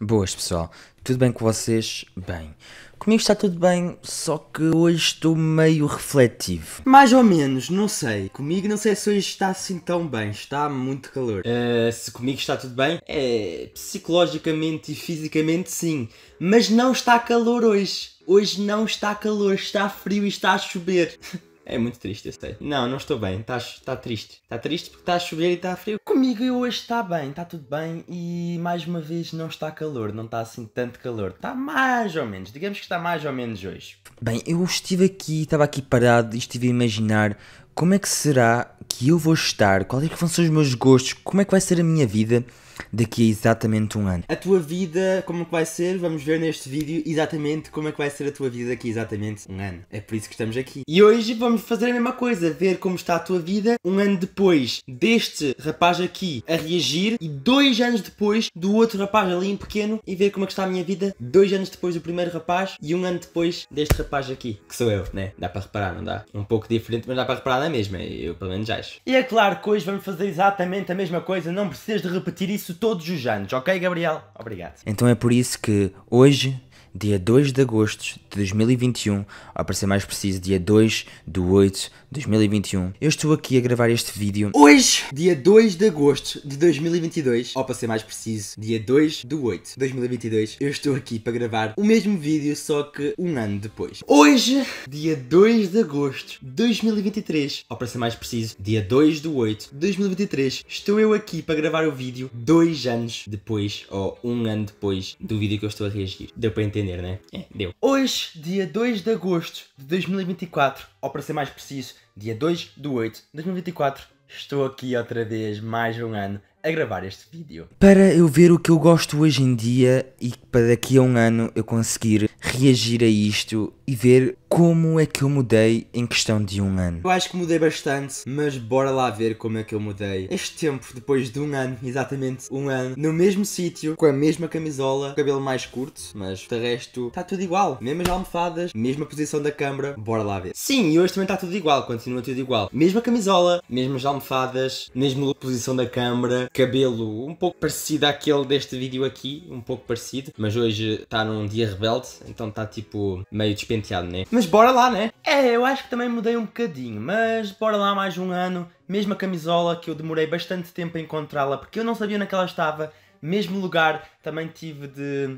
Boas pessoal, tudo bem com vocês? Bem, comigo está tudo bem, só que hoje estou meio refletivo. Mais ou menos, não sei. Comigo não sei se hoje está assim tão bem, está muito calor. Uh, se comigo está tudo bem, é psicologicamente e fisicamente sim, mas não está calor hoje. Hoje não está calor, está frio e está a chover. É muito triste, eu sei. Não, não estou bem. Está tá triste. Está triste porque está a chover e está frio. Comigo eu hoje está bem, está tudo bem e mais uma vez não está calor, não está assim tanto calor. Está mais ou menos, digamos que está mais ou menos hoje. Bem, eu estive aqui, estava aqui parado e estive a imaginar como é que será que eu vou estar, quais é que vão ser os meus gostos, como é que vai ser a minha vida daqui a exatamente um ano. A tua vida, como é que vai ser? Vamos ver neste vídeo exatamente como é que vai ser a tua vida daqui a exatamente um ano. É por isso que estamos aqui. E hoje vamos fazer a mesma coisa, ver como está a tua vida um ano depois deste rapaz aqui a reagir e dois anos depois do outro rapaz ali em pequeno e ver como é que está a minha vida dois anos depois do primeiro rapaz e um ano depois deste rapaz aqui, que sou eu, né? Dá para reparar, não dá? Um pouco diferente, mas dá para reparar na mesma, eu pelo menos acho. E é claro que hoje vamos fazer exatamente a mesma coisa, não precisas de repetir isso isso todos os anos, ok, Gabriel? Obrigado. Então é por isso que hoje dia 2 de agosto de 2021, ou para ser mais preciso, dia 2 de 8 de 2021, eu estou aqui a gravar este vídeo hoje, dia 2 de agosto de 2022, ou para ser mais preciso, dia 2 de 8 de 2022, eu estou aqui para gravar o mesmo vídeo, só que um ano depois. Hoje, dia 2 de agosto de 2023, ou para ser mais preciso, dia 2 de 8 de 2023, estou eu aqui para gravar o vídeo dois anos depois, ou um ano depois do vídeo que eu estou a reagir. Deu para entender? entender, né? É, deu. Hoje, dia 2 de agosto de 2024, ou para ser mais preciso, dia 2 de 8 de 2024, estou aqui outra vez, mais um ano, a gravar este vídeo. Para eu ver o que eu gosto hoje em dia e para daqui a um ano eu conseguir reagir a isto e ver como é que eu mudei em questão de um ano. Eu acho que mudei bastante, mas bora lá ver como é que eu mudei. Este tempo, depois de um ano, exatamente um ano, no mesmo sítio, com a mesma camisola, cabelo mais curto, mas de resto está tudo igual. Mesmas almofadas, mesma posição da câmara, bora lá ver. Sim, e hoje também está tudo igual, continua tudo igual. Mesma camisola, mesmas almofadas, mesma posição da câmara, cabelo um pouco parecido àquele deste vídeo aqui, um pouco parecido, mas hoje está num dia rebelde, então está tipo meio despenteado, né? Mas bora lá, né? É, eu acho que também mudei um bocadinho, mas bora lá mais um ano, mesma camisola que eu demorei bastante tempo a encontrá-la, porque eu não sabia onde é ela estava, mesmo lugar, também tive de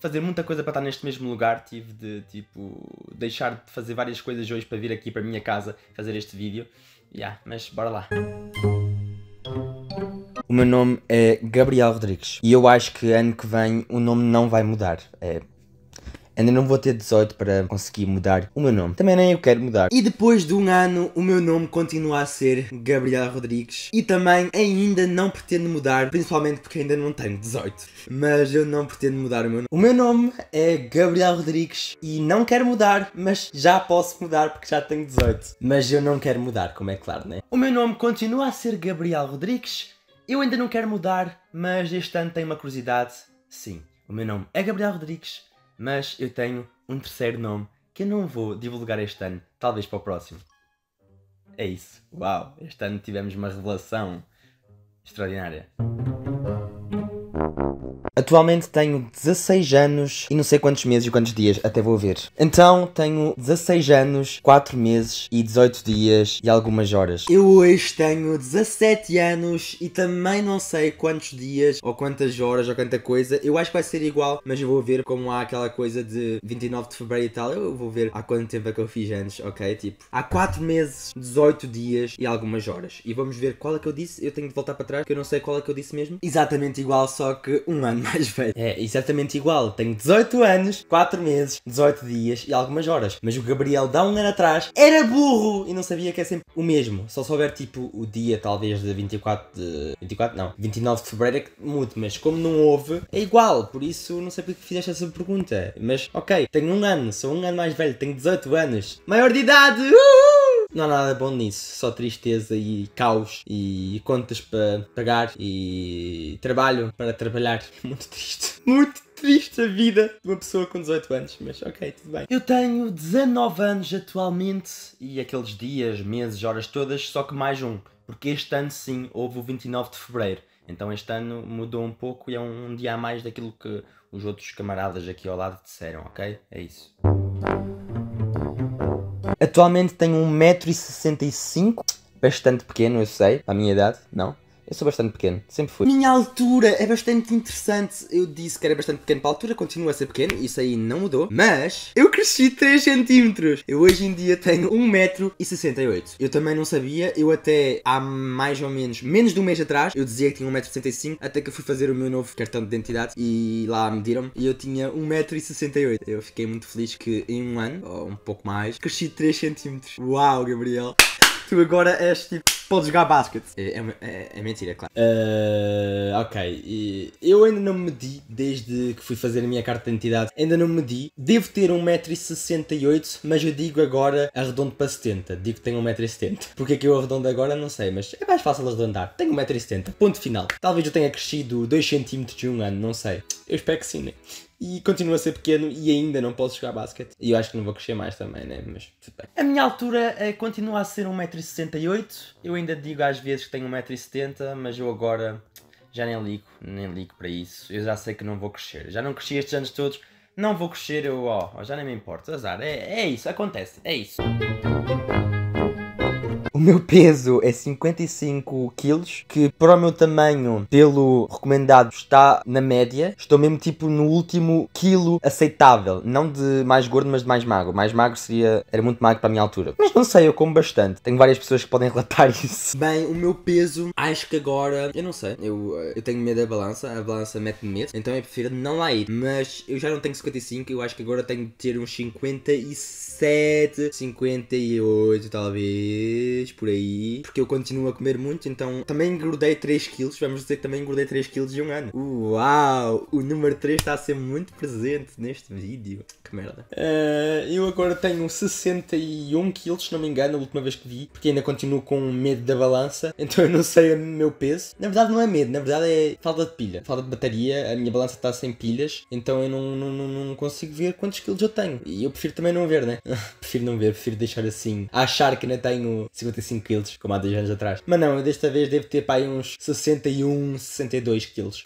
fazer muita coisa para estar neste mesmo lugar. Tive de, tipo, deixar de fazer várias coisas hoje para vir aqui para a minha casa fazer este vídeo. Yeah, mas bora lá. O meu nome é Gabriel Rodrigues e eu acho que ano que vem o nome não vai mudar. É, Ainda não vou ter 18 para conseguir mudar o meu nome. Também nem eu quero mudar. E depois de um ano, o meu nome continua a ser Gabriel Rodrigues. E também ainda não pretendo mudar, principalmente porque ainda não tenho 18. Mas eu não pretendo mudar o meu nome. O meu nome é Gabriel Rodrigues e não quero mudar, mas já posso mudar porque já tenho 18. Mas eu não quero mudar, como é claro, né? O meu nome continua a ser Gabriel Rodrigues eu ainda não quero mudar, mas este ano tenho uma curiosidade. Sim, o meu nome é Gabriel Rodrigues, mas eu tenho um terceiro nome que eu não vou divulgar este ano, talvez para o próximo. É isso. Uau, este ano tivemos uma revelação extraordinária. Atualmente tenho 16 anos e não sei quantos meses e quantos dias, até vou ver. Então tenho 16 anos, 4 meses e 18 dias e algumas horas. Eu hoje tenho 17 anos e também não sei quantos dias ou quantas horas ou quanta coisa. Eu acho que vai ser igual, mas eu vou ver como há aquela coisa de 29 de fevereiro e tal. Eu vou ver há quanto tempo é que eu fiz anos, ok? Tipo, há 4 meses, 18 dias e algumas horas. E vamos ver qual é que eu disse. Eu tenho de voltar para trás, que eu não sei qual é que eu disse mesmo. Exatamente igual, só que um ano mais velho. É exatamente igual. Tenho 18 anos, 4 meses, 18 dias e algumas horas. Mas o Gabriel, dá um ano atrás, era burro e não sabia que é sempre o mesmo. Só souber, tipo, o dia, talvez, de 24 de. 24? Não, 29 de fevereiro é que mude, mas como não houve, é igual. Por isso, não sei porque fizeste essa pergunta. Mas, ok, tenho um ano, sou um ano mais velho, tenho 18 anos. Maior de idade! Uh! Não há nada bom nisso, só tristeza e caos e contas para pagar e trabalho para trabalhar. Muito triste. Muito triste a vida de uma pessoa com 18 anos, mas ok, tudo bem. Eu tenho 19 anos atualmente e aqueles dias, meses, horas todas, só que mais um, porque este ano sim houve o 29 de fevereiro. Então este ano mudou um pouco e é um, um dia a mais daquilo que os outros camaradas aqui ao lado disseram, ok? É isso. Atualmente tenho 1,65m, bastante pequeno, eu sei, à minha idade, não? Eu sou bastante pequeno, sempre fui. Minha altura é bastante interessante. Eu disse que era bastante pequeno para a altura, continua a ser pequeno, isso aí não mudou. Mas eu cresci 3 centímetros. Eu hoje em dia tenho 1,68m. Eu também não sabia, eu até há mais ou menos, menos de um mês atrás, eu dizia que tinha 1,65m, até que eu fui fazer o meu novo cartão de identidade e lá mediram-me e eu tinha 1,68m. Eu fiquei muito feliz que em um ano, ou um pouco mais, cresci 3 centímetros. Uau, Gabriel! tu agora és tipo. Podes jogar basquete. É, é, é, é mentira, claro. Uh, ok. eu ainda não me medi desde que fui fazer a minha carta de identidade. Ainda não me medi. Devo ter 1,68m, mas eu digo agora arredondo para 70. Digo que tenho 1,70m. Porque é que eu arredondo agora? Não sei, mas é mais fácil arredondar. Tenho 1,70m. Ponto final. Talvez eu tenha crescido 2cm de um ano, não sei. Eu espero que sim, né? e continuo a ser pequeno e ainda não posso jogar basquete. E eu acho que não vou crescer mais também, né? Mas tudo bem. A minha altura uh, continua a ser 1,68m. Eu ainda digo às vezes que tenho 1,70m, mas eu agora já nem ligo, nem ligo para isso. Eu já sei que não vou crescer. Já não cresci estes anos todos. Não vou crescer, eu ó, já nem me importo. Azar, é, é isso, acontece, é isso meu peso é 55 quilos, que para o meu tamanho, pelo recomendado, está na média. Estou mesmo tipo no último quilo aceitável. Não de mais gordo, mas de mais magro. Mais magro seria... era muito magro para a minha altura. Mas não sei, eu como bastante. Tenho várias pessoas que podem relatar isso. Bem, o meu peso, acho que agora... Eu não sei. Eu, eh, eu tenho medo da balança. A balança mete-me medo. Então eu prefiro não lá ir. Mas eu já não tenho 55. Eu acho que agora tenho de ter uns 57, 58 talvez por aí, porque eu continuo a comer muito, então também engordei 3 quilos, vamos dizer que também engordei 3 quilos em um ano. Uau! O número 3 está a ser muito presente neste vídeo. Que merda. Uh, eu agora tenho 61 quilos, se não me engano, a última vez que vi, porque ainda continuo com medo da balança, então eu não sei o meu peso. Na verdade não é medo, na verdade é falta de pilha, falta de bateria, a minha balança está sem pilhas, então eu não, não, não consigo ver quantos quilos eu tenho. E eu prefiro também não ver, né? prefiro não ver, prefiro deixar assim, achar que ainda tenho 50 55 quilos, como há dois anos atrás. Mas não, eu desta vez devo ter para aí uns 61, 62 quilos.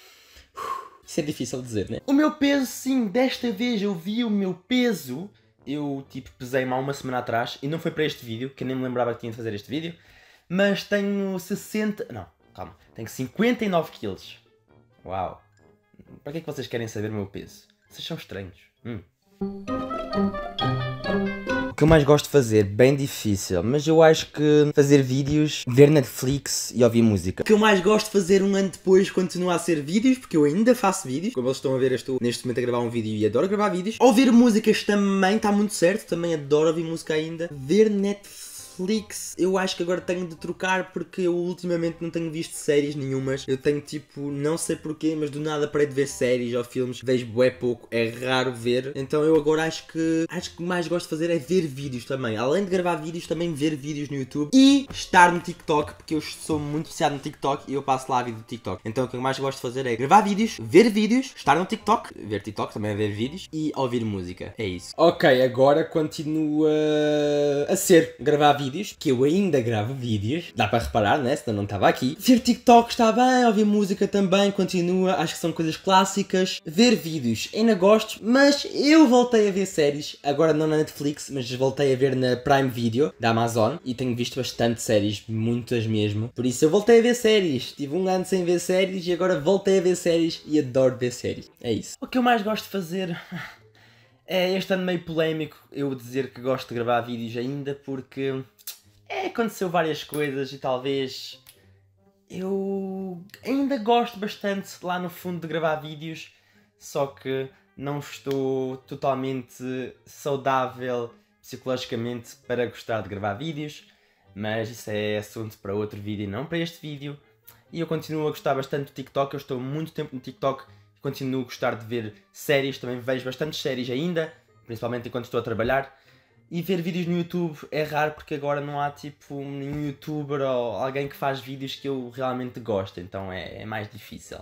Isso é difícil de dizer, né? O meu peso, sim, desta vez eu vi o meu peso. Eu, tipo, pesei mal uma semana atrás e não foi para este vídeo, que eu nem me lembrava que tinha de fazer este vídeo. Mas tenho 60. Não, calma. Tenho 59 quilos. Uau. Para que é que vocês querem saber o meu peso? Vocês são estranhos. Hum que eu mais gosto de fazer, bem difícil, mas eu acho que fazer vídeos, ver Netflix e ouvir música. O que eu mais gosto de fazer um ano depois continua a ser vídeos, porque eu ainda faço vídeos. Como vocês estão a ver, estou neste momento a gravar um vídeo e adoro gravar vídeos. Ouvir músicas também está muito certo, também adoro ouvir música ainda. Ver Netflix Netflix eu acho que agora tenho de trocar porque eu ultimamente não tenho visto séries nenhumas. Eu tenho tipo, não sei porquê, mas do nada parei de ver séries ou filmes. Vejo é pouco, é raro ver. Então eu agora acho que acho que o mais gosto de fazer é ver vídeos também. Além de gravar vídeos, também ver vídeos no YouTube e estar no TikTok, porque eu sou muito viciado no TikTok e eu passo lá a vida do TikTok. Então o que eu mais gosto de fazer é gravar vídeos, ver vídeos, estar no TikTok, ver TikTok, também é ver vídeos e ouvir música. É isso. Ok, agora continua a ser gravar vídeos vídeos, que eu ainda gravo vídeos, dá para reparar, né? Senão não estava aqui. Ver TikTok está bem, ouvir música também, continua, acho que são coisas clássicas. Ver vídeos, ainda gosto, mas eu voltei a ver séries, agora não na Netflix, mas voltei a ver na Prime Video da Amazon e tenho visto bastante séries, muitas mesmo. Por isso eu voltei a ver séries, tive um ano sem ver séries e agora voltei a ver séries e adoro ver séries. É isso. O que eu mais gosto de fazer. É, este ano meio polémico eu dizer que gosto de gravar vídeos ainda porque é, aconteceu várias coisas e talvez eu ainda gosto bastante lá no fundo de gravar vídeos, só que não estou totalmente saudável psicologicamente para gostar de gravar vídeos, mas isso é assunto para outro vídeo e não para este vídeo. E eu continuo a gostar bastante do TikTok, eu estou muito tempo no TikTok continuo a gostar de ver séries, também vejo bastantes séries ainda, principalmente enquanto estou a trabalhar. E ver vídeos no YouTube é raro porque agora não há tipo nenhum youtuber ou alguém que faz vídeos que eu realmente gosto, então é, é mais difícil.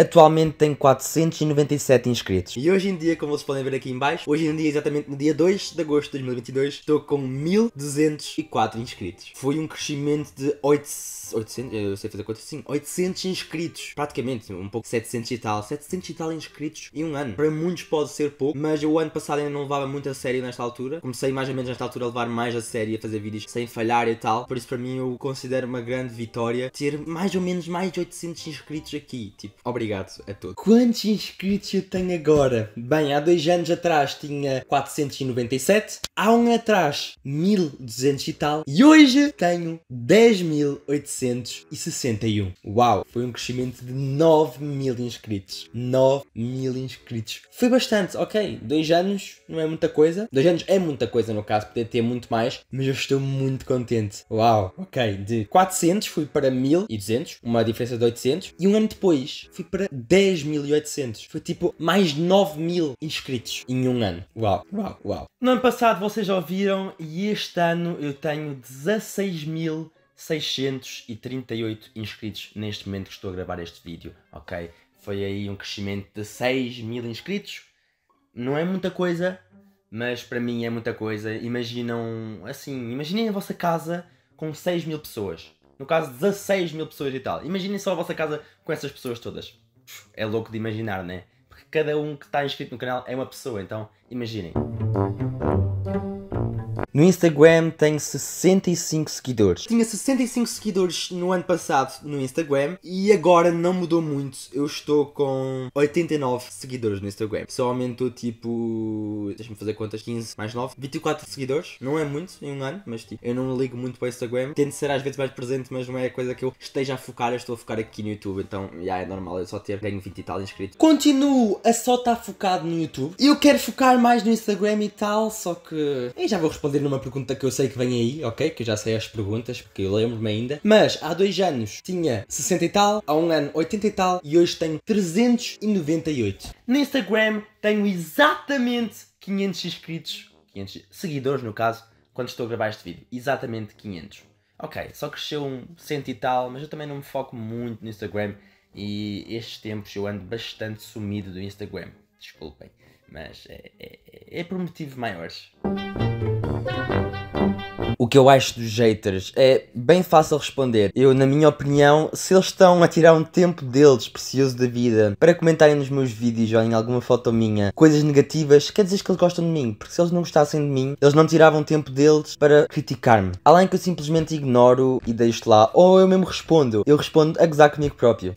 Atualmente tem 497 inscritos. E hoje em dia, como vocês podem ver aqui em baixo, hoje em é dia, exatamente no dia 2 de agosto de 2022, estou com 1204 inscritos. Foi um crescimento de 800, eu sei fazer quanto, sim, 800 inscritos, praticamente, um pouco 700 e tal, 700 e tal inscritos em um ano. Para muitos pode ser pouco, mas o ano passado ainda não levava muito a sério nesta altura. Comecei mais ou menos nesta altura a levar mais a sério, a fazer vídeos sem falhar e tal. Por isso para mim eu considero uma grande vitória ter mais ou menos mais de 800 inscritos aqui. Tipo, obrigado obrigado a todos. Quantos inscritos eu tenho agora? Bem, há dois anos atrás tinha 497, há um atrás 1200 e tal, e hoje tenho 10.861. Uau! Foi um crescimento de 9 mil inscritos. 9 mil inscritos. Foi bastante, ok. Dois anos não é muita coisa. Dois anos é muita coisa no caso, poder ter muito mais, mas eu estou muito contente. Uau, ok. De 400 fui para 1200, uma diferença de 800, e um ano depois fui para 10.800. Foi tipo mais 9 mil inscritos em um ano. Uau, uau, uau. No ano passado vocês já ouviram e este ano eu tenho 16.638 inscritos neste momento que estou a gravar este vídeo, ok? Foi aí um crescimento de 6 mil inscritos. Não é muita coisa, mas para mim é muita coisa. Imaginam, assim, imaginem a vossa casa com 6 mil pessoas. No caso, 16 mil pessoas e tal. Imaginem só a vossa casa com essas pessoas todas é louco de imaginar, né? Porque cada um que está inscrito no canal é uma pessoa, então imaginem. No Instagram tem 65 seguidores. Tinha 65 seguidores no ano passado no Instagram e agora não mudou muito. Eu estou com 89 seguidores no Instagram. Só aumentou tipo. Deixa-me fazer contas: 15 mais 9, 24 seguidores. Não é muito em um ano, mas tipo, eu não ligo muito para o Instagram. Tento ser às vezes mais presente, mas não é a coisa que eu esteja a focar. Eu estou a focar aqui no YouTube, então já yeah, é normal eu só ter ganho 20 e tal inscritos. Continuo a só estar focado no YouTube. Eu quero focar mais no Instagram e tal, só que. Aí já vou responder responder numa pergunta que eu sei que vem aí, ok? Que eu já sei as perguntas, porque eu lembro-me ainda. Mas há dois anos tinha 60 e tal, há um ano 80 e tal, e hoje tenho 398. No Instagram tenho exatamente 500 inscritos, 500 seguidores no caso, quando estou a gravar este vídeo. Exatamente 500. Ok, só cresceu um cento e tal, mas eu também não me foco muito no Instagram e estes tempos eu ando bastante sumido do Instagram. Desculpem, mas é, é, é por motivos maiores o que eu acho dos haters é bem fácil responder. Eu, na minha opinião, se eles estão a tirar um tempo deles, precioso da vida, para comentarem nos meus vídeos ou em alguma foto minha coisas negativas, quer dizer que eles gostam de mim, porque se eles não gostassem de mim, eles não tiravam tempo deles para criticar-me. Além que eu simplesmente ignoro e deixo lá, ou eu mesmo respondo. Eu respondo a gozar comigo próprio.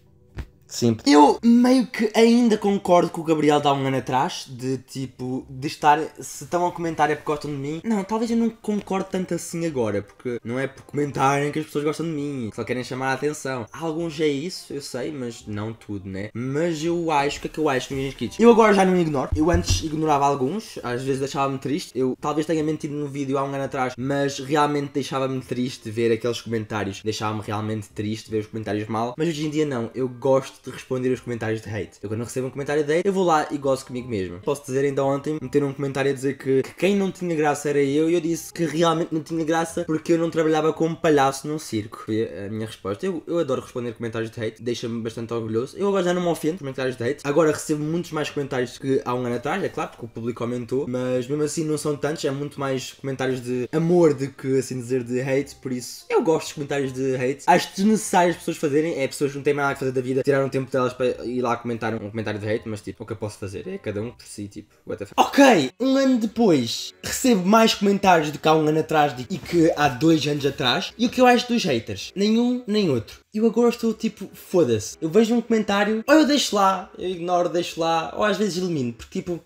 Sim. Eu meio que ainda concordo com o Gabriel de há um ano atrás, de tipo, de estar, se estão a comentar é porque gostam de mim. Não, talvez eu não concorde tanto assim agora, porque não é por comentarem que as pessoas gostam de mim, só querem chamar a atenção. Alguns é isso, eu sei, mas não tudo, né? Mas eu acho, o que é que eu acho nos meus kits? Eu agora já não ignoro, eu antes ignorava alguns, às vezes deixava-me triste. Eu talvez tenha mentido no vídeo há um ano atrás, mas realmente deixava-me triste ver aqueles comentários, deixava-me realmente triste ver os comentários mal, mas hoje em dia não, eu gosto de responder os comentários de hate. Eu quando recebo um comentário de hate, eu vou lá e gosto comigo mesmo. Posso dizer ainda ontem, meter um comentário a dizer que, que quem não tinha graça era eu e eu disse que realmente não tinha graça porque eu não trabalhava como palhaço num circo. Foi a minha resposta. Eu, eu adoro responder comentários de hate, deixa-me bastante orgulhoso. Eu agora já não me ofendo comentários de hate. Agora recebo muitos mais comentários que há um ano atrás, é claro, porque o público aumentou, mas mesmo assim não são tantos, é muito mais comentários de amor do que assim dizer de hate, por isso eu gosto dos comentários de hate. Acho desnecessário as pessoas fazerem, é pessoas que não têm mais nada a fazer da vida, tirar tiraram o tempo delas para ir lá comentar um comentário de hate, mas tipo, o que eu posso fazer? É cada um por si, tipo, what the fuck. Ok, um ano depois recebo mais comentários do que há um ano atrás de... e que há dois anos atrás. E o que eu acho dos haters? Nenhum nem outro. Eu agora estou tipo, foda-se. Eu vejo um comentário, ou eu deixo lá, eu ignoro, deixo lá, ou às vezes elimino, porque tipo.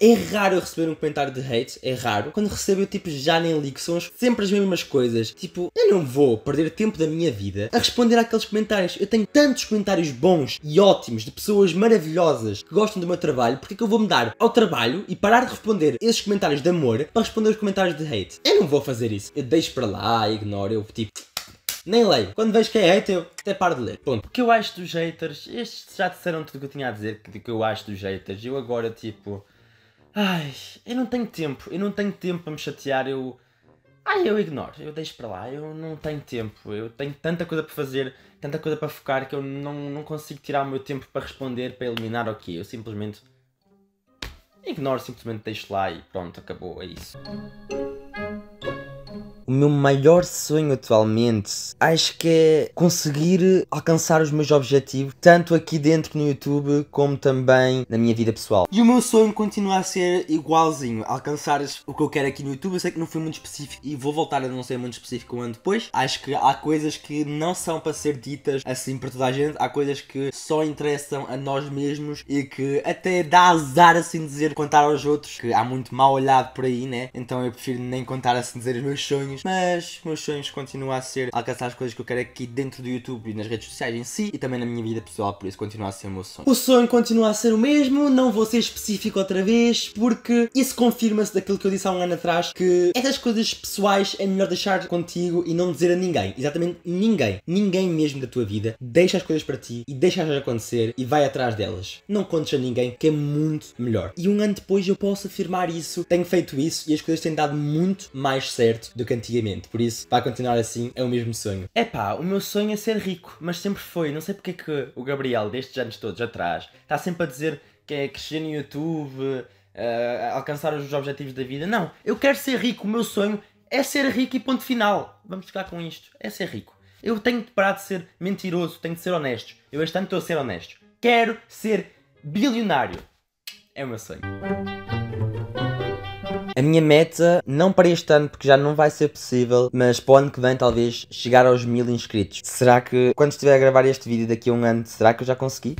É raro eu receber um comentário de hate, é raro. Quando recebo, eu tipo já nem ligo, são sempre as mesmas coisas. Tipo, eu não vou perder tempo da minha vida a responder àqueles comentários. Eu tenho tantos comentários bons e ótimos de pessoas maravilhosas que gostam do meu trabalho, porque é que eu vou me dar ao trabalho e parar de responder esses comentários de amor para responder os comentários de hate? Eu não vou fazer isso. Eu deixo para lá, ignoro, eu tipo nem leio. Quando vejo que é hate, eu até paro de ler. Ponto. O que eu acho dos haters, estes já disseram tudo o que eu tinha a dizer do que eu acho dos haters. Eu agora, tipo, Ai, eu não tenho tempo, eu não tenho tempo para me chatear, eu. Ai, eu ignoro, eu deixo para lá, eu não tenho tempo, eu tenho tanta coisa para fazer, tanta coisa para focar que eu não, não consigo tirar o meu tempo para responder, para eliminar o okay. quê? Eu simplesmente. ignoro, simplesmente deixo lá e pronto, acabou, é isso o meu maior sonho atualmente acho que é conseguir alcançar os meus objetivos, tanto aqui dentro no YouTube como também na minha vida pessoal. E o meu sonho continua a ser igualzinho, alcançar o que eu quero aqui no YouTube. Eu sei que não foi muito específico e vou voltar a não ser muito específico um ano depois. Acho que há coisas que não são para ser ditas assim para toda a gente, há coisas que só interessam a nós mesmos e que até dá azar assim dizer, contar aos outros, que há muito mal olhado por aí, né? Então eu prefiro nem contar assim dizer os meus sonhos sonhos, mas meus sonhos continuam a ser alcançar as coisas que eu quero aqui dentro do YouTube e nas redes sociais em si e também na minha vida pessoal, por isso continua a ser o meu sonho. O sonho continua a ser o mesmo, não vou ser específico outra vez, porque isso confirma-se daquilo que eu disse há um ano atrás, que essas coisas pessoais é melhor deixar contigo e não dizer a ninguém, exatamente ninguém, ninguém mesmo da tua vida, deixa as coisas para ti e deixa as acontecer e vai atrás delas. Não contes a ninguém, que é muito melhor. E um ano depois eu posso afirmar isso, tenho feito isso e as coisas têm dado muito mais certo do que antigamente antigamente. Por isso, para continuar assim, é o mesmo sonho. É pá, o meu sonho é ser rico, mas sempre foi. Não sei porque é que o Gabriel, destes anos todos atrás, está sempre a dizer que é crescer no YouTube, uh, alcançar os objetivos da vida. Não, eu quero ser rico. O meu sonho é ser rico e ponto final. Vamos ficar com isto. É ser rico. Eu tenho de parar de ser mentiroso, tenho de ser honesto. Eu este ano estou a ser honesto. Quero ser bilionário. É o meu sonho. A minha meta, não para este ano, porque já não vai ser possível, mas para o ano que vem talvez chegar aos mil inscritos. Será que, quando estiver a gravar este vídeo daqui a um ano, será que eu já consegui?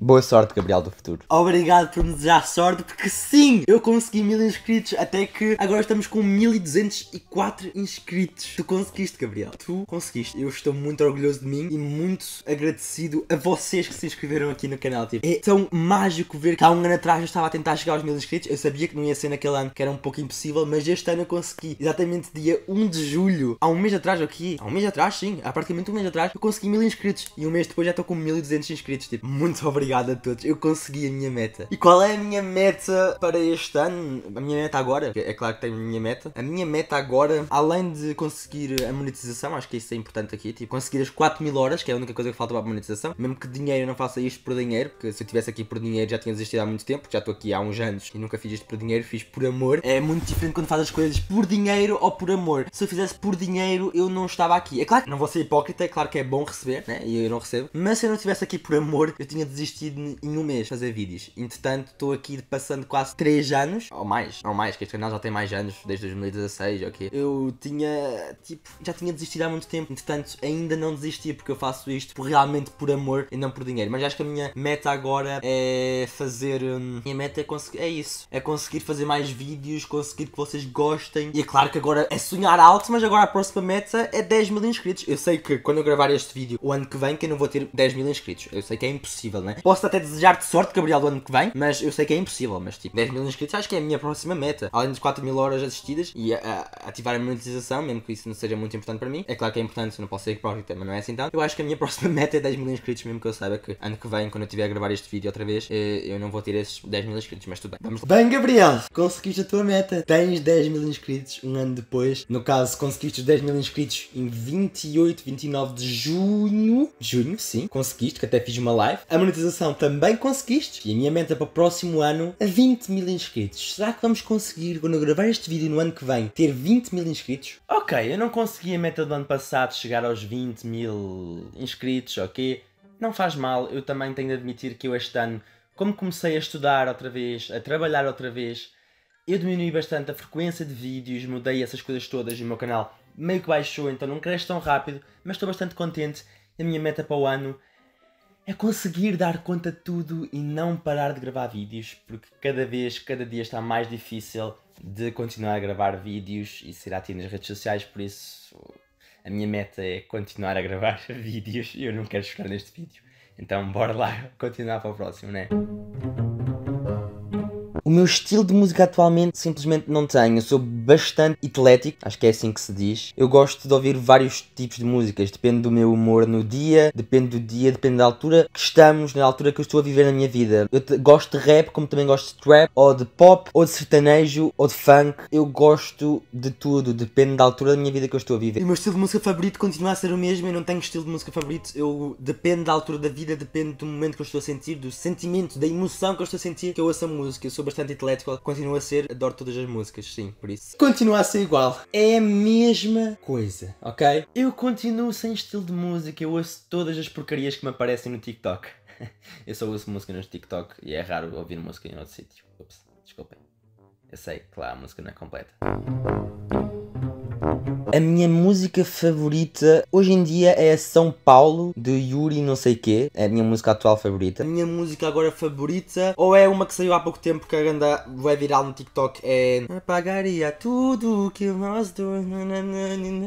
Boa sorte, Gabriel do Futuro. Obrigado por me desejar sorte, porque sim, eu consegui mil inscritos, até que agora estamos com 1204 inscritos. Tu conseguiste, Gabriel. Tu conseguiste. Eu estou muito orgulhoso de mim e muito agradecido a vocês que se inscreveram aqui no canal. Tipo. É tão mágico ver que há um ano atrás eu estava a tentar chegar aos mil inscritos. Eu sabia que não ia ser naquele ano, que era um pouco impossível, mas este ano eu consegui. Exatamente dia 1 de julho, há um mês atrás aqui, há um mês atrás, sim, há praticamente um mês atrás, eu consegui mil inscritos. E um mês depois já estou com 1200 inscritos. Tipo, muito obrigado obrigado a todos. Eu consegui a minha meta. E qual é a minha meta para este ano? A minha meta agora, é claro que tenho a minha meta. A minha meta agora, além de conseguir a monetização, acho que isso é importante aqui, tipo, conseguir as 4 mil horas, que é a única coisa que falta para a monetização. Mesmo que dinheiro eu não faça isto por dinheiro, porque se eu tivesse aqui por dinheiro já tinha desistido há muito tempo, porque já estou aqui há uns anos e nunca fiz isto por dinheiro, fiz por amor. É muito diferente quando fazes as coisas por dinheiro ou por amor. Se eu fizesse por dinheiro, eu não estava aqui. É claro que não vou ser hipócrita, é claro que é bom receber, né? E eu não recebo. Mas se eu não estivesse aqui por amor, eu tinha desistido em um mês fazer vídeos. Entretanto, estou aqui passando quase 3 anos, ou mais, ou mais, que este canal já tem mais anos, desde 2016, ok? Eu tinha, tipo, já tinha desistido há muito tempo, entretanto, ainda não desisti porque eu faço isto por, realmente por amor e não por dinheiro. Mas acho que a minha meta agora é fazer. Hum, minha meta é conseguir. É isso. É conseguir fazer mais vídeos, conseguir que vocês gostem. E é claro que agora é sonhar alto, mas agora a próxima meta é 10 mil inscritos. Eu sei que quando eu gravar este vídeo o ano que vem, que eu não vou ter 10 mil inscritos. Eu sei que é impossível, né? Posso até desejar-te sorte, Gabriel, do ano que vem, mas eu sei que é impossível. Mas tipo, 10 mil inscritos acho que é a minha próxima meta. Além de 4 mil horas assistidas e a, a, ativar a monetização, mesmo que isso não seja muito importante para mim. É claro que é importante, eu não posso ser hipócrita, mas não é assim tanto. Eu acho que a minha próxima meta é 10 mil inscritos, mesmo que eu saiba que ano que vem, quando eu estiver a gravar este vídeo outra vez, eh, eu não vou ter esses 10 mil inscritos, mas tudo bem. Vamos lá. Bem, Gabriel, conseguiste a tua meta. Tens 10 mil inscritos um ano depois. No caso, conseguiste os 10 mil inscritos em 28, 29 de junho. Junho, sim. Conseguiste, que até fiz uma live. A monetização visualização também conseguiste. E a minha meta é para o próximo ano é 20 mil inscritos. Será que vamos conseguir, quando eu gravar este vídeo no ano que vem, ter 20 mil inscritos? Ok, eu não consegui a meta do ano passado chegar aos 20 mil inscritos, ok? Não faz mal, eu também tenho de admitir que eu este ano, como comecei a estudar outra vez, a trabalhar outra vez, eu diminui bastante a frequência de vídeos, mudei essas coisas todas e o meu canal meio que baixou, então não cresce tão rápido, mas estou bastante contente. A minha meta para o ano é conseguir dar conta de tudo e não parar de gravar vídeos, porque cada vez, cada dia está mais difícil de continuar a gravar vídeos e ser ativo nas redes sociais, por isso a minha meta é continuar a gravar vídeos e eu não quero chorar neste vídeo. Então bora lá continuar para o próximo, né? O meu estilo de música atualmente simplesmente não tenho. Eu sou bastante eclético, acho que é assim que se diz. Eu gosto de ouvir vários tipos de músicas, depende do meu humor no dia, depende do dia, depende da altura que estamos, na altura que eu estou a viver na minha vida. Eu gosto de rap, como também gosto de trap, ou de pop, ou de sertanejo, ou de funk. Eu gosto de tudo, depende da altura da minha vida que eu estou a viver. E o meu estilo de música favorito continua a ser o mesmo, eu não tenho estilo de música favorito, eu depende da altura da vida, depende do momento que eu estou a sentir, do sentimento, da emoção que eu estou a sentir, que eu ouço a música. Eu sou bastante eclético, continua a ser, adoro todas as músicas, sim, por isso. Continua a ser igual. É a mesma coisa, ok? Eu continuo sem estilo de música, eu ouço todas as porcarias que me aparecem no TikTok. eu só ouço música no TikTok e é raro ouvir música em outro sítio. Ups, desculpem. Eu sei claro, a música não é completa. A minha música favorita hoje em dia é a São Paulo de Yuri não sei quê. É a minha música atual favorita. A minha música agora favorita ou é uma que saiu há pouco tempo que anda vai virar no TikTok é Apagaria tudo que nós dois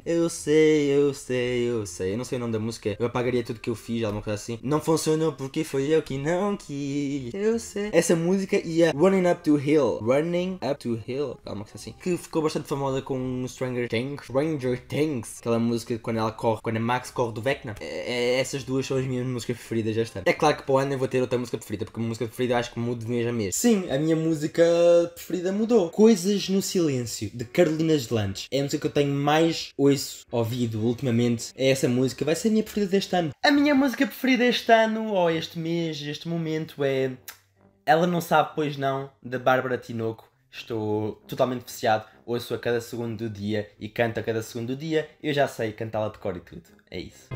Eu sei, eu sei, eu sei. Eu não sei o nome da música. Eu apagaria tudo que eu fiz, alguma coisa assim. Não funcionou porque foi eu que não quis. Eu sei. Essa música e a Running Up to Hill. Running Up to Hill, alguma coisa assim. Que ficou bastante famosa com o Stranger Things Things, Stranger Things, aquela música quando ela corre, quando a Max corre do Vecna. É, é essas duas são as minhas músicas preferidas já está. É claro que para o ano eu vou ter outra música preferida, porque a música preferida acho que muda de mês a mês. Sim, a minha música preferida mudou. Coisas no Silêncio, de Carolina Gelantes. É a música que eu tenho mais ouço, ouvido ultimamente. É essa música, vai ser a minha preferida deste ano. A minha música preferida este ano, ou este mês, este momento, é. Ela não sabe, pois não, da Bárbara Tinoco estou totalmente viciado, ouço a cada segundo do dia e canto a cada segundo do dia, eu já sei cantá-la de cor e tudo. É isso.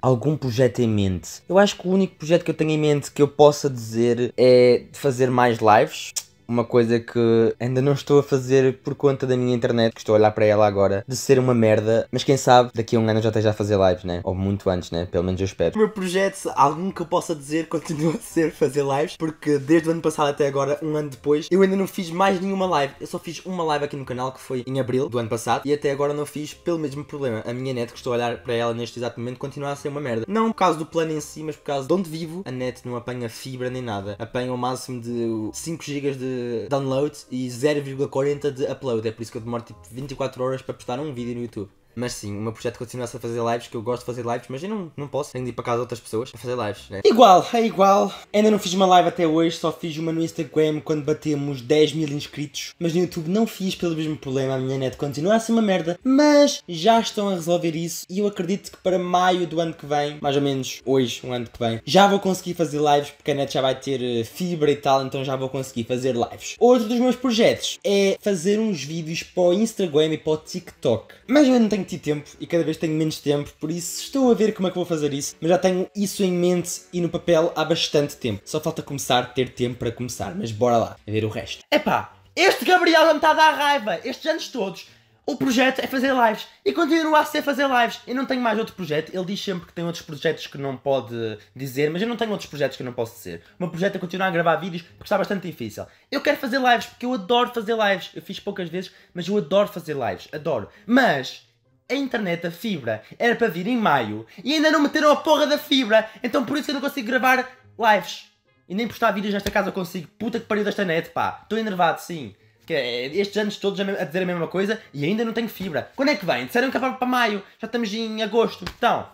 Algum projeto em mente? Eu acho que o único projeto que eu tenho em mente que eu possa dizer é fazer mais lives uma coisa que ainda não estou a fazer por conta da minha internet, que estou a olhar para ela agora, de ser uma merda, mas quem sabe daqui a um ano eu já esteja a fazer lives, né? Ou muito antes, né? Pelo menos eu espero. O meu projeto, algum que eu possa dizer, continua a ser fazer lives, porque desde o ano passado até agora, um ano depois, eu ainda não fiz mais nenhuma live. Eu só fiz uma live aqui no canal, que foi em abril do ano passado, e até agora não fiz pelo mesmo problema. A minha net, que estou a olhar para ela neste exato momento, continua a ser uma merda. Não por causa do plano em si, mas por causa de onde vivo, a net não apanha fibra nem nada. Apanha o máximo de 5 GB de download e 0,40 de upload. É por isso que eu demoro tipo 24 horas para postar um vídeo no YouTube. Mas sim, o meu projeto continuasse a fazer lives, que eu gosto de fazer lives, mas eu não, não posso. Tenho de ir para casa de outras pessoas a fazer lives, né? Igual, é igual. Ainda não fiz uma live até hoje, só fiz uma no Instagram quando batemos 10 mil inscritos. Mas no YouTube não fiz pelo mesmo problema, a minha net continua a ser uma merda. Mas já estão a resolver isso e eu acredito que para maio do ano que vem, mais ou menos hoje, um ano que vem, já vou conseguir fazer lives porque a net já vai ter eh, fibra e tal, então já vou conseguir fazer lives. Outro dos meus projetos é fazer uns vídeos para o Instagram e para o TikTok. Mas eu não tenho ti tempo e cada vez tenho menos tempo, por isso estou a ver como é que vou fazer isso, mas já tenho isso em mente e no papel há bastante tempo. Só falta começar, ter tempo para começar, mas bora lá, a ver o resto. Epá, este Gabriel já me está a dar raiva, estes anos todos. O projeto é fazer lives e continua a ser fazer lives. Eu não tenho mais outro projeto. Ele diz sempre que tem outros projetos que não pode dizer, mas eu não tenho outros projetos que eu não posso dizer. O meu projeto é continuar a gravar vídeos porque está bastante difícil. Eu quero fazer lives porque eu adoro fazer lives. Eu fiz poucas vezes, mas eu adoro fazer lives. Adoro. Mas a internet da fibra era para vir em maio e ainda não meteram a porra da fibra, então por isso eu não consigo gravar lives. E nem postar vídeos nesta casa consigo. Puta que pariu desta net, pá. Estou enervado, sim. Que é, estes anos todos a dizer a mesma coisa e ainda não tenho fibra. Quando é que vem? Disseram que era é para maio. Já estamos em agosto. Então.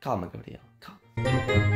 Calma, Gabriel. Calma.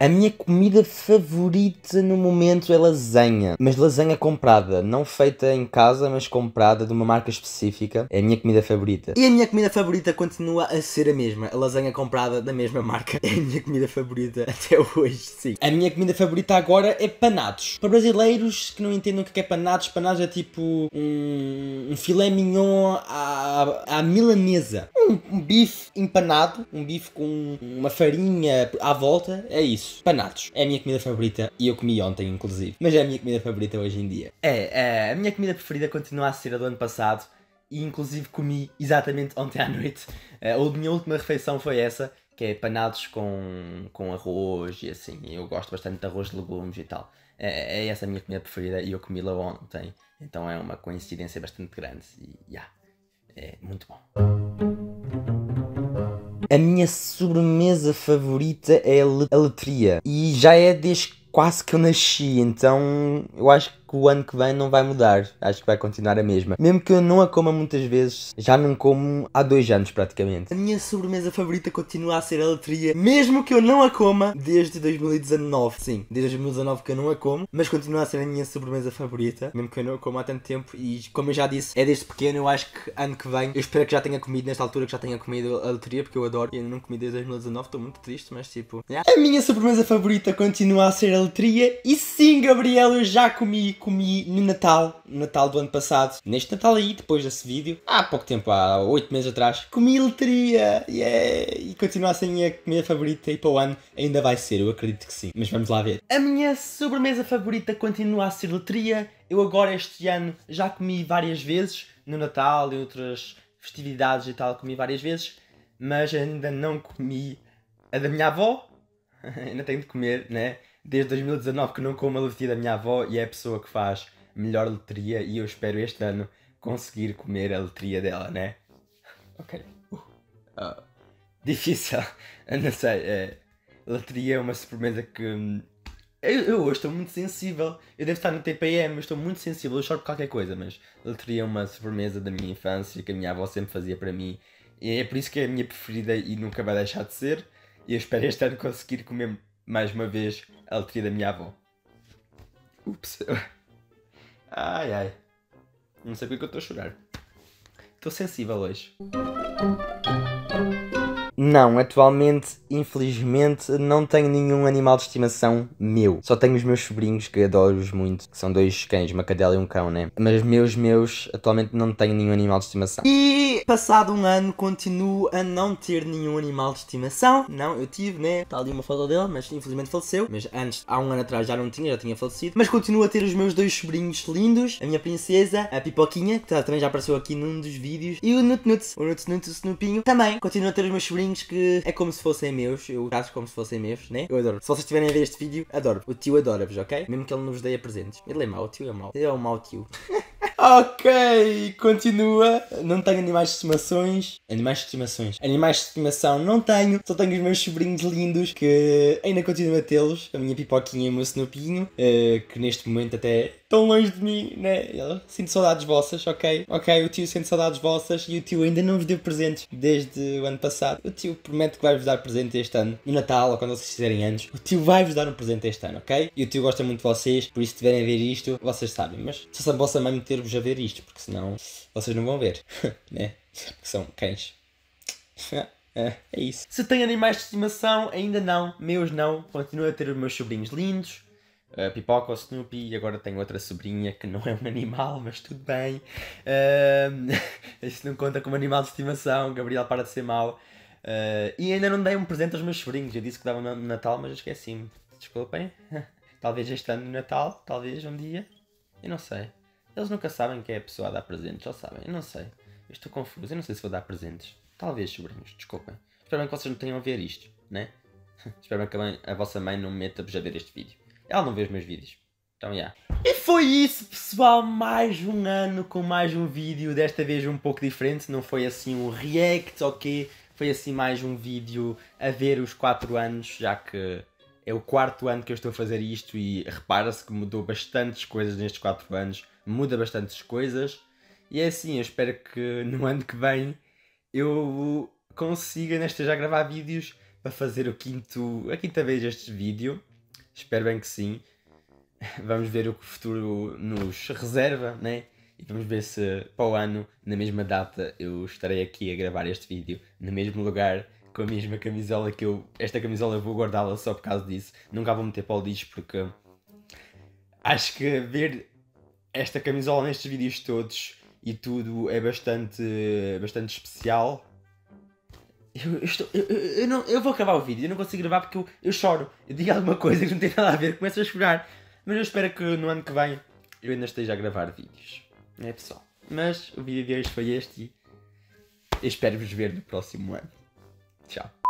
A minha comida favorita no momento é lasanha, mas lasanha comprada, não feita em casa, mas comprada de uma marca específica. É a minha comida favorita. E a minha comida favorita continua a ser a mesma, a lasanha comprada da mesma marca. É a minha comida favorita até hoje, sim. A minha comida favorita agora é panados. Para brasileiros que não entendam o que é panados, panados é tipo um, um filé mignon à, à milanesa. Um, um bife empanado, um bife com uma farinha à volta, é isso. Panados. É a minha comida favorita e eu comi ontem, inclusive. Mas é a minha comida favorita hoje em dia. É, é a minha comida preferida continua a ser a do ano passado e inclusive comi exatamente ontem à noite. Eh, a minha última refeição foi essa, que é panados com, com arroz e assim. Eu gosto bastante de arroz de legumes e tal. É, é essa a minha comida preferida e eu comi-la ontem. Então é uma coincidência bastante grande e yeah, é muito bom. A minha sobremesa favorita é a letria. E já é desde quase que eu nasci, então eu acho que que o ano que vem não vai mudar. Acho que vai continuar a mesma. Mesmo que eu não a coma muitas vezes, já não como há dois anos praticamente. A minha sobremesa favorita continua a ser a letria mesmo que eu não a coma desde 2019. Sim, desde 2019 que eu não a como, mas continua a ser a minha sobremesa favorita, mesmo que eu não a como há tanto tempo. E como eu já disse, é desde pequeno. Eu acho que ano que vem, eu espero que já tenha comido nesta altura, que já tenha comido a letria porque eu adoro. E ainda não comi desde 2019, estou muito triste, mas tipo. Yeah. A minha sobremesa favorita continua a ser a letria E sim, Gabriel, eu já comi comi no Natal, no Natal do ano passado, neste Natal aí, depois desse vídeo, há pouco tempo, há 8 meses atrás, comi loteria! Yeah! E continua a ser a minha comida favorita e para o ano ainda vai ser, eu acredito que sim. Mas vamos lá ver. A minha sobremesa favorita continua a ser loteria. Eu agora este ano já comi várias vezes, no Natal e outras festividades e tal, comi várias vezes, mas ainda não comi a da minha avó. ainda tenho de comer, né? desde 2019 que não como a letia da minha avó e é a pessoa que faz melhor letria e eu espero este ano conseguir comer a letria dela, né? Ok. Uh. Uh. Difícil. não sei. É, letria é uma sobremesa que. Hum, eu, eu, hoje estou muito sensível. Eu devo estar no TPM, mas estou muito sensível. Eu choro por qualquer coisa, mas letria é uma sobremesa da minha infância que a minha avó sempre fazia para mim. E é por isso que é a minha preferida e nunca vai deixar de ser. E eu espero este ano conseguir comer mais uma vez, a letria da minha avó. Ups. Ai ai. Não sei porque eu estou a chorar. Estou sensível hoje. Não, atualmente, infelizmente, não tenho nenhum animal de estimação meu. Só tenho os meus sobrinhos, que adoro-os muito, que são dois cães, uma cadela e um cão, né? Mas meus, meus, atualmente não tenho nenhum animal de estimação. E passado um ano, continuo a não ter nenhum animal de estimação. Não, eu tive, né? Está ali uma foto dele, mas infelizmente faleceu. Mas antes, há um ano atrás já não tinha, já tinha falecido. Mas continuo a ter os meus dois sobrinhos lindos, a minha princesa, a Pipoquinha, que tá, também já apareceu aqui num dos vídeos, e o Nut Nuts, o Nut Nuts o Snoopinho. Também continuo a ter os meus sobrinhos que é como se fossem meus, eu gasto como se fossem meus, né? Eu adoro. Se vocês estiverem a ver este vídeo, adoro. O tio adora-vos, ok? Mesmo que ele nos dê a presentes. Ele é mau, o tio é mau. Ele é um mau tio. Ok, continua. Não tenho animais de estimações. Animais de estimações. Animais de estimação não tenho. Só tenho os meus sobrinhos lindos que ainda continuo a tê-los. A minha pipoquinha e o meu Snoopinho. Eh, que neste momento até tão longe de mim, né? Eu sinto saudades vossas, ok? Ok, o tio sente saudades vossas e o tio ainda não vos deu presentes desde o ano passado. O tio promete que vai-vos dar presente este ano, no Natal ou quando vocês fizerem anos. O tio vai-vos dar um presente este ano, ok? E o tio gosta muito de vocês, por isso se tiverem a ver isto, vocês sabem. Mas se a vossa mãe meter-vos a ver isto, porque senão vocês não vão ver, né? Porque são cães. É, é isso. Se tem animais de estimação, ainda não. Meus não. Continuo a ter os meus sobrinhos lindos, uh, Pipoca ou Snoopy, e agora tenho outra sobrinha que não é um animal, mas tudo bem. Eh, uh, isso não conta como animal de estimação, Gabriel para de ser mau. Uh, e ainda não dei um presente aos meus sobrinhos, eu disse que dava no Natal, mas esqueci-me. Desculpem. talvez este ano no Natal, talvez um dia. Eu não sei. Eles nunca sabem quem é a pessoa a dar presentes, já sabem. Eu não sei. Eu estou confuso, eu não sei se vou dar presentes. Talvez, sobrinhos, desculpem. Espero bem que vocês não tenham a ver isto, né? Espero bem que a, vossa mãe não meta-vos a ver este vídeo. Ela não vê os meus vídeos. Então, yeah. E foi isso, pessoal. Mais um ano com mais um vídeo. Desta vez um pouco diferente. Não foi assim um react, ok? Foi assim mais um vídeo a ver os 4 anos, já que é o quarto ano que eu estou a fazer isto e repara-se que mudou bastantes coisas nestes 4 anos. Muda bastantes coisas. E é assim, eu espero que no ano que vem eu consiga, nesta já gravar vídeos para fazer o quinto, a quinta vez este vídeo. Espero bem que sim. Vamos ver o que o futuro nos reserva, né? E vamos ver se para o ano, na mesma data, eu estarei aqui a gravar este vídeo, no mesmo lugar, com a mesma camisola que eu. Esta camisola eu vou guardá-la só por causa disso. Nunca vou meter para o lixo porque. Acho que ver esta camisola nestes vídeos todos e tudo é bastante, bastante especial eu, eu, estou, eu, eu, não, eu vou acabar o vídeo, eu não consigo gravar porque eu, eu choro. Eu digo alguma coisa que não tem nada a ver, começo a chorar. Mas eu espero que no ano que vem eu ainda esteja a gravar vídeos. É pessoal. Mas o vídeo de hoje foi este e eu espero vos ver no próximo ano. Tchau.